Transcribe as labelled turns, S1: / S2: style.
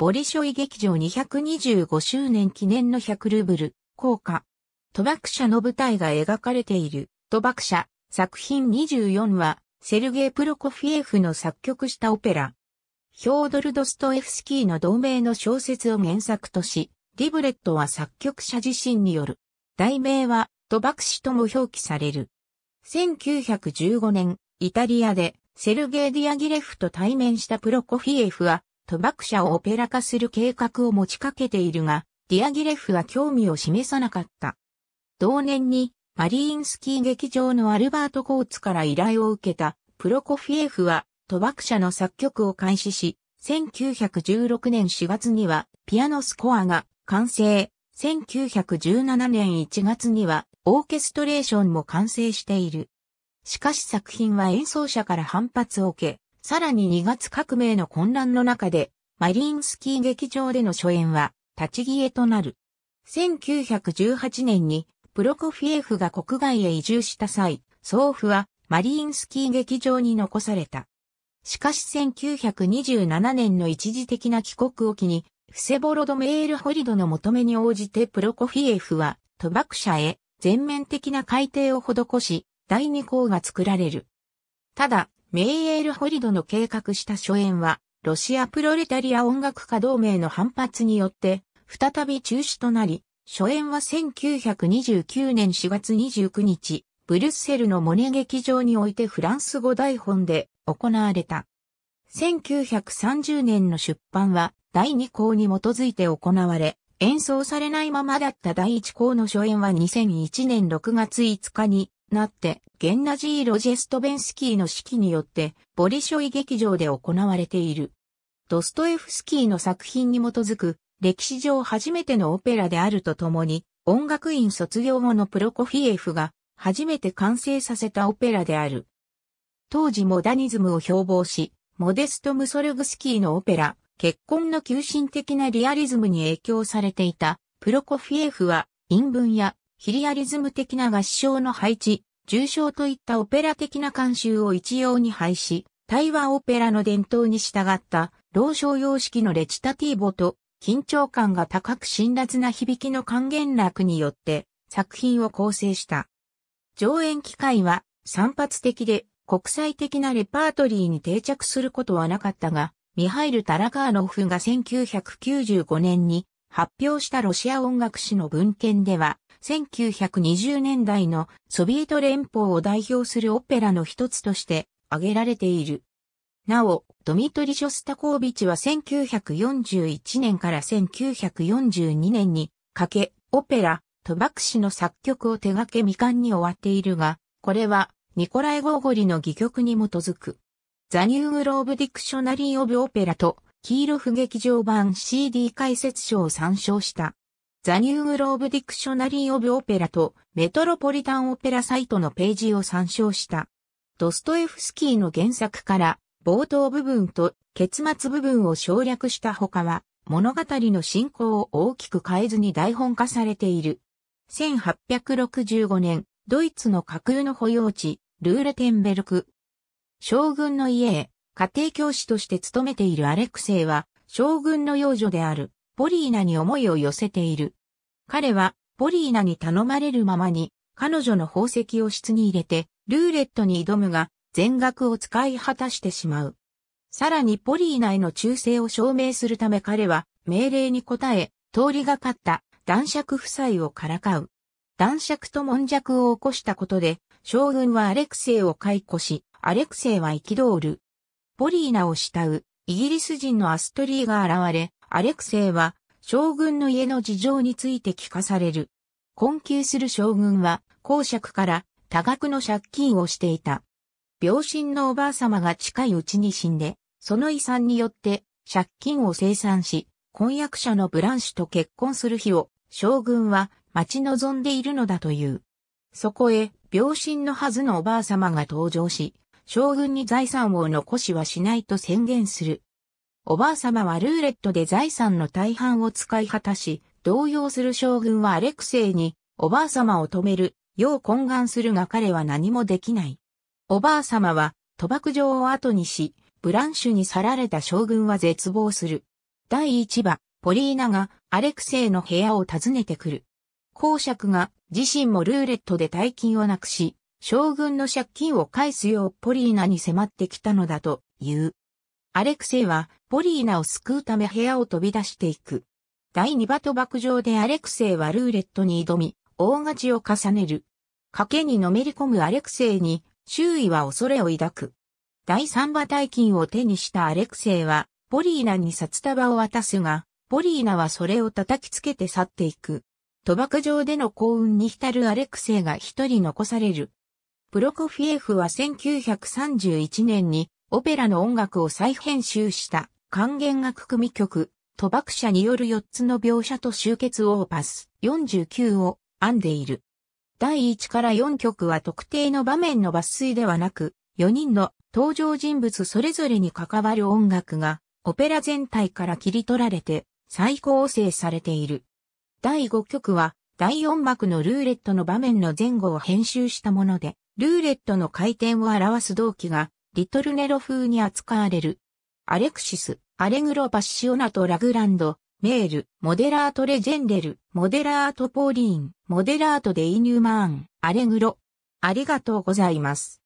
S1: ボリショイ劇場225周年記念の100ルーブル、効果。賭博者の舞台が描かれている、賭博者、作品24は、セルゲイ・プロコフィエフの作曲したオペラ。ヒョードル・ドストエフスキーの同名の小説を原作とし、リブレットは作曲者自身による。題名は、賭博士とも表記される。1915年、イタリアで、セルゲイ・ディアギレフと対面したプロコフィエフは、賭博者をオペラ化する計画を持ちかけているが、ディアギレフは興味を示さなかった。同年に、マリーンスキー劇場のアルバート・コーツから依頼を受けた、プロコフィエフは、賭博者の作曲を開始し、1916年4月には、ピアノスコアが完成、1917年1月には、オーケストレーションも完成している。しかし作品は演奏者から反発を受け、さらに2月革命の混乱の中で、マリンスキー劇場での初演は、立ち消えとなる。1918年に、プロコフィエフが国外へ移住した際、総譜はマリンスキー劇場に残された。しかし1927年の一時的な帰国を機に、フセボロドメールホリドの求めに応じてプロコフィエフは、賭博者へ全面的な改定を施し、第二項が作られる。ただ、メイエール・ホリドの計画した初演は、ロシアプロレタリア音楽家同盟の反発によって、再び中止となり、初演は1929年4月29日、ブリュッセルのモネ劇場においてフランス語台本で行われた。1930年の出版は第2項に基づいて行われ、演奏されないままだった第1項の初演は2001年6月5日になってゲンナジー・ロジェストベンスキーの指揮によってボリショイ劇場で行われている。ドストエフスキーの作品に基づく歴史上初めてのオペラであるとともに音楽院卒業後のプロコフィエフが初めて完成させたオペラである。当時モダニズムを標榜し、モデスト・ムソルグスキーのオペラ、結婚の急進的なリアリズムに影響されていた、プロコフィエフは、陰文やヒリアリズム的な合唱の配置、重症といったオペラ的な慣習を一様に廃止、台湾オペラの伝統に従った、老少様式のレチタティーボと、緊張感が高く辛辣な響きの還元楽によって、作品を構成した。上演機会は散発的で国際的なレパートリーに定着することはなかったが、ミハイル・タラカーノフが1995年に発表したロシア音楽史の文献では、1920年代のソビエト連邦を代表するオペラの一つとして挙げられている。なお、ドミトリ・ショスタコービチは1941年から1942年にかけ、オペラ、トバクシの作曲を手掛け未完に終わっているが、これはニコライ・ゴーゴリの戯曲に基づく。ザ・ニューグローブ・ディクショナリー・オブ・オペラと、キーロフ劇場版 CD 解説書を参照した。ザ・ニュー・グローブ・ディクショナリー・オブ・オペラとメトロポリタン・オペラサイトのページを参照した。ドストエフスキーの原作から冒頭部分と結末部分を省略した他は物語の進行を大きく変えずに台本化されている。1865年、ドイツの架空の保養地、ルーレテンベルク。将軍の家へ家庭教師として勤めているアレクセイは将軍の養女である。ポリーナに思いを寄せている。彼は、ポリーナに頼まれるままに、彼女の宝石を室に入れて、ルーレットに挑むが、全額を使い果たしてしまう。さらにポリーナへの忠誠を証明するため彼は命令に応え、通りがかった男爵夫妻をからかう。男爵と悶弱を起こしたことで、将軍はアレクセイを解雇し、アレクセイは憤る。ポリーナを慕うイギリス人のアストリーが現れ、アレクセイは将軍の家の事情について聞かされる。困窮する将軍は、公爵から多額の借金をしていた。病身のおばあ様が近いうちに死んで、その遺産によって借金を清算し、婚約者のブランシュと結婚する日を将軍は待ち望んでいるのだという。そこへ、病身のはずのおばあ様が登場し、将軍に財産を残しはしないと宣言する。おばあさまはルーレットで財産の大半を使い果たし、動揺する将軍はアレクセイに、おばあさまを止める、よう懇願するが彼は何もできない。おばあさまは、賭博場を後にし、ブランシュに去られた将軍は絶望する。第一話、ポリーナがアレクセイの部屋を訪ねてくる。公爵が自身もルーレットで大金をなくし、将軍の借金を返すようポリーナに迫ってきたのだという。アレクセイはポリーナを救うため部屋を飛び出していく。第2場賭博場でアレクセイはルーレットに挑み、大勝ちを重ねる。賭けにのめり込むアレクセイに、周囲は恐れを抱く。第3場大金を手にしたアレクセイは、ポリーナに札束を渡すが、ポリーナはそれを叩きつけて去っていく。賭博場での幸運に浸るアレクセイが一人残される。プロコフィエフは1931年にオペラの音楽を再編集した管弦楽組曲、賭博者による4つの描写と集結オーパス49を編んでいる。第1から4曲は特定の場面の抜粋ではなく、4人の登場人物それぞれに関わる音楽が、オペラ全体から切り取られて、再構成されている。第5曲は、第4幕のルーレットの場面の前後を編集したもので、ルーレットの回転を表す動機が、リトルネロ風に扱われる。アレクシス、アレグロ・パッシオナト・ラグランド、メール、モデラート・レジェンデル、モデラート・ポーリーン、モデラート・デイニューマーン、アレグロ。ありがとうございます。